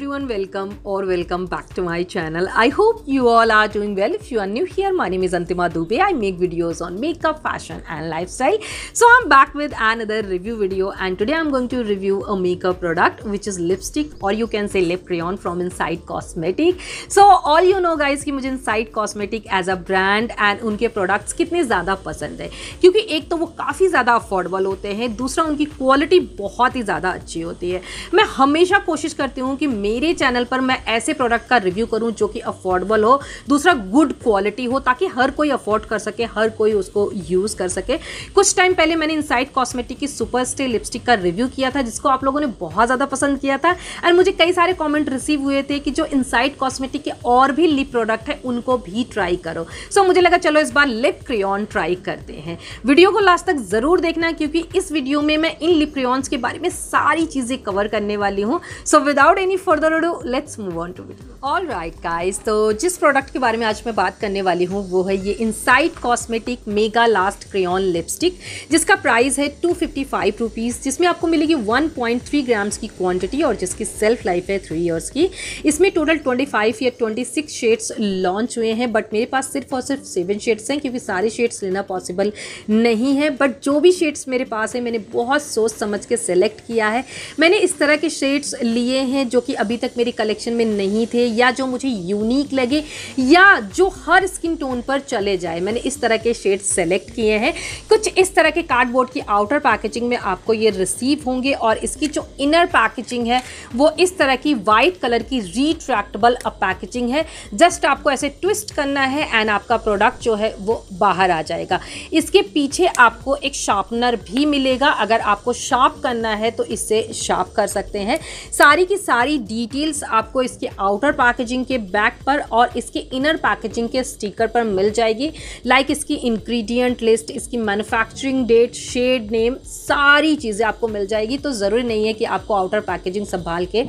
everyone welcome or welcome back to my channel i hope you all are doing well if you are new here my name is antima dubey i make videos on makeup fashion and lifestyle so i'm back with another review video and today i'm going to review a makeup product which is lipstick or you can say lip crayon from inside cosmetic so all you know guys ki mujhe inside cosmetic as a brand and unke products kitne zyada pasand hai kyunki ek to wo kafi zyada affordable hote hain dusra unki quality bahut hi zyada achhi hoti hai main hamesha koshish karti hu ki मेरे channel पर मैं ऐसे product का review करूं जो कि affordable हो दूसरा गुड क्वालिटी हो ताकि हर कोई अफोर्ड कर सके हर कोई उसको यूज़ कर सके कुछ टाइम पहले मैंने इनसाइट कॉस्मेटिक की सुपर स्टे लिपस्टिक का रिव्यू किया था जिसको आप लोगों ने बहुत ज़्यादा पसंद किया था एंड मुझे कई सारे कॉमेंट रिसीव हुए थे कि जो इनसाइट कॉस्मेटिक के और भी लिप प्रोडक्ट है उनको भी ट्राई करो सो so, मुझे लगा चलो इस बार लिप क्रियॉन ट्राई करते हैं वीडियो को लास्ट तक ज़रूर देखना क्योंकि इस वीडियो में मैं इन लिप क्रियॉन्स के बारे में सारी चीज़ें कवर करने वाली हूँ so without any for further do let's move on to all right guys तो जिस प्रोडक्ट के बारे में आज मैं बात करने वाली हूँ वो है ये Insight cosmetic mega last crayon lipstick जिसका प्राइस है टू फिफ्टी फाइव रुपीज़ जिसमें आपको मिलेगी वन पॉइंट थ्री ग्राम्स की क्वांटिटी और जिसकी सेल्फ लाइफ है थ्री ईयर्स की इसमें टोटल ट्वेंटी फाइव या ट्वेंटी सिक्स शेड्स लॉन्च हुए हैं बट मेरे पास सिर्फ और सिर्फ सेवन शेड्स हैं क्योंकि सारे शेड्स लेना पॉसिबल नहीं है बट जो भी शेड्स मेरे पास है मैंने बहुत सोच समझ के सेलेक्ट किया है मैंने इस तरह के शेड्स लिए हैं जो कि अब अभी तक मेरी कलेक्शन में नहीं थे या जो मुझे यूनिक लगे या जो हर स्किन टोन पर चले जाए मैंने इस तरह के शेड सेलेक्ट किए हैं कुछ इस तरह के कार्डबोर्ड की आउटर पैकेजिंग में आपको ये रिसीव होंगे और इसकी जो इनर पैकेजिंग है वो इस तरह की वाइट कलर की रिट्रैक्टेबल पैकेजिंग है जस्ट आपको ऐसे ट्विस्ट करना है एंड आपका प्रोडक्ट जो है वो बाहर आ जाएगा इसके पीछे आपको एक शार्पनर भी मिलेगा अगर आपको शार्प करना है तो इससे शार्प कर सकते हैं सारी की सारी डिटेल्स आपको इसके आउटर पैकेजिंग के बैक पर और इसके इनर पैकेजिंग के स्टिकर पर मिल जाएगी लाइक like इसकी इंग्रेडिएंट लिस्ट इसकी मैन्युफैक्चरिंग डेट शेड नेम सारी चीज़ें आपको मिल जाएगी तो ज़रूरी नहीं है कि आपको आउटर पैकेजिंग संभाल के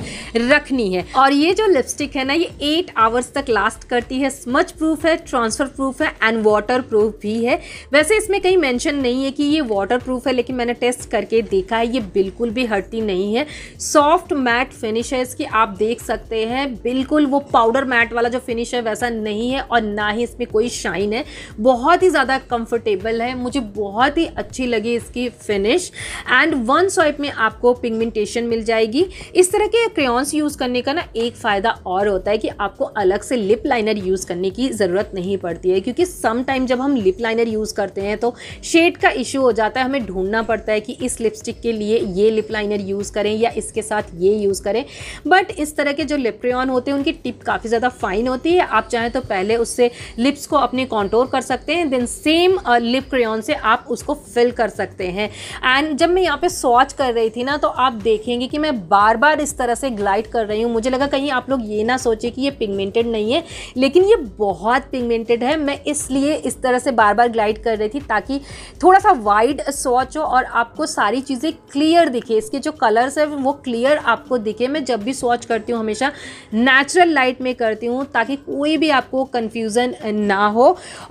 रखनी है और ये जो लिपस्टिक है ना ये एट आवर्स तक लास्ट करती है स्मच प्रूफ है ट्रांसफ़र प्रूफ है एंड वाटर प्रूफ भी है वैसे इसमें कहीं मैंशन नहीं है कि ये वाटर प्रूफ है लेकिन मैंने टेस्ट करके देखा है ये बिल्कुल भी हटती नहीं है सॉफ्ट मैट फिनिश है इसकी आप देख सकते हैं बिल्कुल वो पाउडर मैट वाला जो फिनिश है वैसा नहीं है और ना ही इसमें कोई शाइन है बहुत ही ज़्यादा कंफर्टेबल है मुझे बहुत ही अच्छी लगी इसकी फिनिश एंड वन स्वाइप में आपको पिगमेंटेशन मिल जाएगी इस तरह के क्रेयॉन्स यूज़ करने का ना एक फ़ायदा और होता है कि आपको अलग से लिप लाइनर यूज़ करने की ज़रूरत नहीं पड़ती है क्योंकि सम टाइम जब हम लिप लाइनर यूज़ करते हैं तो शेड का इशू हो जाता है हमें ढूंढना पड़ता है कि इस लिपस्टिक के लिए ये लिप लाइनर यूज़ करें या इसके साथ ये यूज़ करें बट बट इस तरह के जो लिप्रियन होते हैं उनकी टिप काफ़ी ज़्यादा फाइन होती है आप चाहें तो पहले उससे लिप्स को अपने कॉन्टोर कर सकते हैं देन सेम लिप क्रियन से आप उसको फिल कर सकते हैं एंड जब मैं यहाँ पे स्वाच कर रही थी ना तो आप देखेंगे कि मैं बार बार इस तरह से ग्लाइड कर रही हूँ मुझे लगा कहीं आप लोग ये ना सोचे कि ये पिगमेंटेड नहीं है लेकिन ये बहुत पिगमेंटेड है मैं इसलिए इस तरह से बार बार ग्लाइड कर रही थी ताकि थोड़ा सा वाइड स्वाच हो और आपको सारी चीज़ें क्लियर दिखे इसके जो कलर्स है वो क्लियर आपको दिखे मैं जब भी स्वाच वॉच करती हूँ हमेशा नेचुरल लाइट में करती हूँ ताकि कोई भी आपको कन्फ्यूज़न ना हो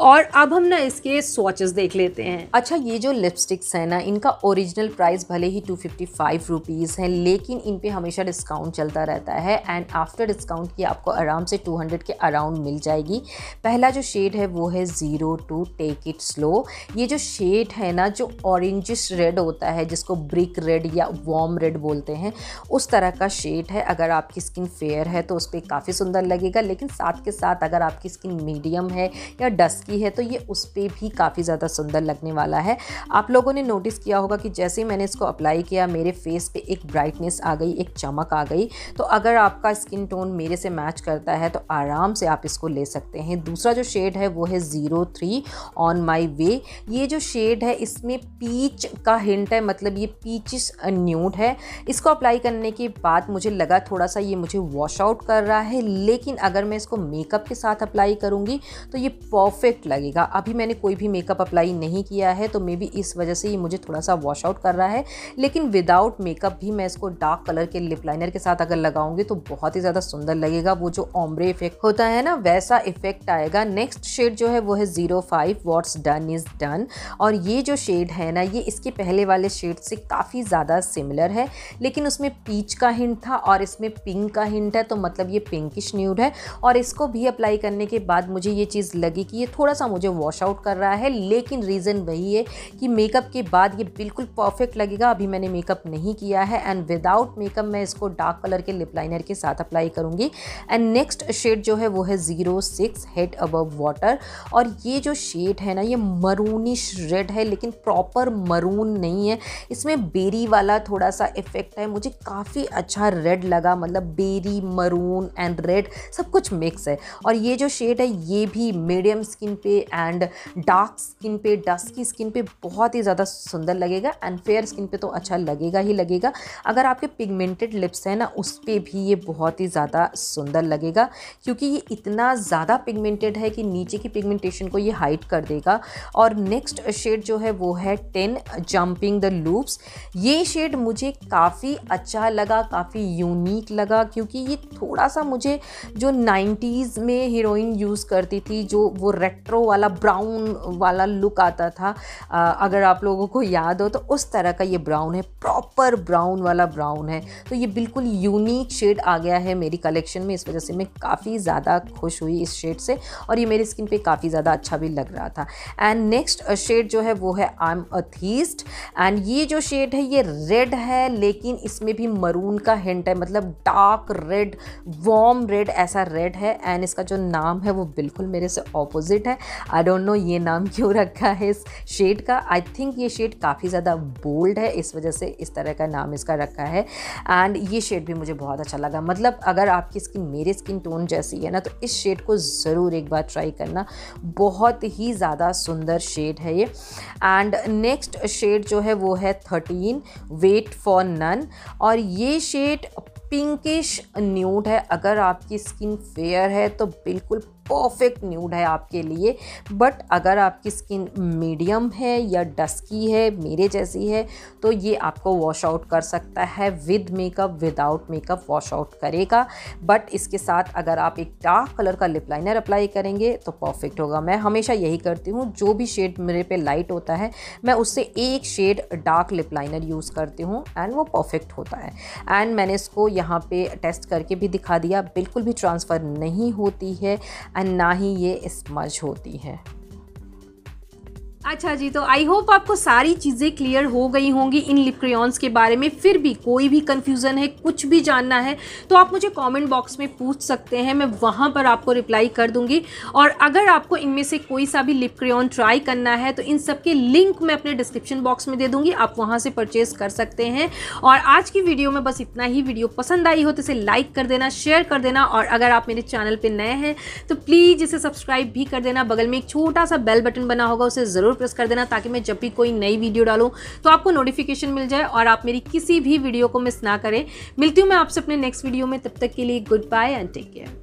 और अब हम ना इसके स्वॉचेस देख लेते हैं अच्छा ये जो लिपस्टिक्स हैं ना इनका ओरिजिनल प्राइस भले ही टू फिफ्टी फाइव रुपीज़ है लेकिन इन पर हमेशा डिस्काउंट चलता रहता है एंड आफ्टर डिस्काउंट की आपको आराम से टू हंड्रेड के अराउंड मिल जाएगी पहला जो शेड है वो है zero two take it slow ये जो शेड है ना जो ऑरेंजिश रेड होता है जिसको ब्रिक रेड या वॉम रेड बोलते हैं उस तरह का शेड है अगर अगर आपकी स्किन फेयर है तो उस पर काफ़ी सुंदर लगेगा लेकिन साथ के साथ अगर आपकी स्किन मीडियम है या डस्की है तो ये उस पर भी काफ़ी ज़्यादा सुंदर लगने वाला है आप लोगों ने नोटिस किया होगा कि जैसे ही मैंने इसको अप्लाई किया मेरे फेस पे एक ब्राइटनेस आ गई एक चमक आ गई तो अगर आपका स्किन टोन मेरे से मैच करता है तो आराम से आप इसको ले सकते हैं दूसरा जो शेड है वो है zero three on my way ये जो शेड है इसमें पीच का हिंट है मतलब ये पीचिस न्यूड है इसको अप्लाई करने के बाद मुझे लगा थोड़ा थोड़ा सा ये मुझे वॉश आउट कर रहा है लेकिन अगर मैं इसको मेकअप के साथ अप्लाई करूँगी तो ये परफेक्ट लगेगा अभी मैंने कोई भी मेकअप अप्लाई नहीं किया है तो मे बी इस वजह से ये मुझे थोड़ा सा वॉश आउट कर रहा है लेकिन विदाउट मेकअप भी मैं इसको डार्क कलर के लिप लाइनर के साथ अगर लगाऊंगी तो बहुत ही ज़्यादा सुंदर लगेगा वो जो ऑम्ब्रे इफेक्ट होता है ना वैसा इफेक्ट आएगा नेक्स्ट शेड जो है वो है zero five what's done is done और ये जो शेड है ना ये इसके पहले वाले शेड से काफ़ी ज़्यादा सिमिलर है लेकिन उसमें पीच का हिंट था और इसमें में पिंक का हिंट है तो मतलब ये पिंकिश न्यूड है और इसको भी अप्लाई करने के बाद मुझे ये चीज़ लगी कि ये थोड़ा सा मुझे वॉश आउट कर रहा है लेकिन रीज़न वही है कि मेकअप के बाद ये बिल्कुल परफेक्ट लगेगा अभी मैंने मेकअप नहीं किया है एंड विदाउट मेकअप मैं इसको डार्क कलर के लिप लाइनर के साथ अप्लाई करूँगी एंड नेक्स्ट शेड जो है वो है zero six head above water और ये जो शेड है ना ये मरूनिश रेड है लेकिन प्रॉपर मरून नहीं है इसमें बेरी वाला थोड़ा सा इफ़ेक्ट है मुझे काफ़ी अच्छा रेड लगा मतलब बेरी मरून एंड रेड सब कुछ मिक्स है और ये जो शेड है ये भी मीडियम स्किन पे एंड डार्क स्किन पे डस्की स्किन पे बहुत ही ज़्यादा सुंदर लगेगा एंड फेयर स्किन पे तो अच्छा लगेगा ही लगेगा अगर आपके पिगमेंटेड लिप्स हैं ना उस पर भी ये बहुत ही ज़्यादा सुंदर लगेगा क्योंकि ये इतना ज़्यादा पिगमेंटेड है कि नीचे की पिगमेंटेशन को ये हाइट कर देगा और नेक्स्ट शेड जो है वो है टेन जंपिंग द लूप्स ये शेड मुझे काफ़ी अच्छा लगा काफ़ी यूनिक यूनिक लगा क्योंकि ये थोड़ा सा मुझे जो 90s में हीरोइन यूज़ करती थी जो वो रेट्रो वाला ब्राउन वाला लुक आता था आ, अगर आप लोगों को याद हो तो उस तरह का ये ब्राउन है प्रॉपर ब्राउन वाला ब्राउन है तो ये बिल्कुल यूनिक शेड आ गया है मेरी कलेक्शन में इस वजह से मैं काफ़ी ज़्यादा खुश हुई इस शेड से और ये मेरी स्किन पर काफ़ी ज़्यादा अच्छा भी लग रहा था एंड नेक्स्ट शेड जो है वो है आई एम अथीस्ट एंड ये जो शेड है ये रेड है लेकिन इसमें भी मरून का हिंट है मतलब डार्क रेड वॉम रेड ऐसा रेड है एंड इसका जो नाम है वो बिल्कुल मेरे से ऑपोजिट है आई डोंट नो ये नाम क्यों रखा है इस शेड का आई थिंक ये शेड काफ़ी ज़्यादा बोल्ड है इस वजह से इस तरह का नाम इसका रखा है एंड ये शेड भी मुझे बहुत अच्छा लगा मतलब अगर आपकी स्किन मेरे स्किन टोन जैसी है ना तो इस शेड को ज़रूर एक बार ट्राई करना बहुत ही ज़्यादा सुंदर शेड है ये एंड नेक्स्ट शेड जो है वो है थर्टीन वेट फॉर नन और ये शेड पिंकिश न्यूड है अगर आपकी स्किन फेयर है तो बिल्कुल परफेक्ट न्यूड है आपके लिए बट अगर आपकी स्किन मीडियम है या डस्की है मेरे जैसी है तो ये आपको वॉश आउट कर सकता है with makeup without makeup wash out करेगा बट इसके साथ अगर आप एक डार्क कलर का लिप लाइनर अप्लाई करेंगे तो परफेक्ट होगा मैं हमेशा यही करती हूँ जो भी शेड मेरे पे लाइट होता है मैं उससे एक shade dark lip liner use करती हूँ एंड वो परफेक्ट होता है एंड मैंने इसको यहाँ पे टेस्ट करके भी दिखा दिया बिल्कुल भी ट्रांसफ़र नहीं होती है एंड ना ही ये स्मज होती है अच्छा जी तो आई होप आपको सारी चीज़ें क्लियर हो गई होंगी इन लिप क्रेयॉन्स के बारे में फिर भी कोई भी कन्फ्यूज़न है कुछ भी जानना है तो आप मुझे कमेंट बॉक्स में पूछ सकते हैं मैं वहाँ पर आपको रिप्लाई कर दूँगी और अगर आपको इनमें से कोई सा भी लिप क्रेयॉन ट्राई करना है तो इन सब के लिंक मैं अपने डिस्क्रिप्शन बॉक्स में दे दूँगी आप वहाँ से परचेज़ कर सकते हैं और आज की वीडियो में बस इतना ही वीडियो पसंद आई हो तो इसे लाइक कर देना शेयर कर देना और अगर आप मेरे चैनल पर नए हैं तो प्लीज़ इसे सब्सक्राइब भी कर देना बगल में एक छोटा सा बेल बटन बना होगा उसे ज़रूर प्रेस कर देना ताकि मैं जब भी कोई नई वीडियो डालूँ तो आपको नोटिफिकेशन मिल जाए और आप मेरी किसी भी वीडियो को मिस ना करें मिलती हूँ मैं आपसे अपने नेक्स्ट वीडियो में तब तक के लिए good bye and take care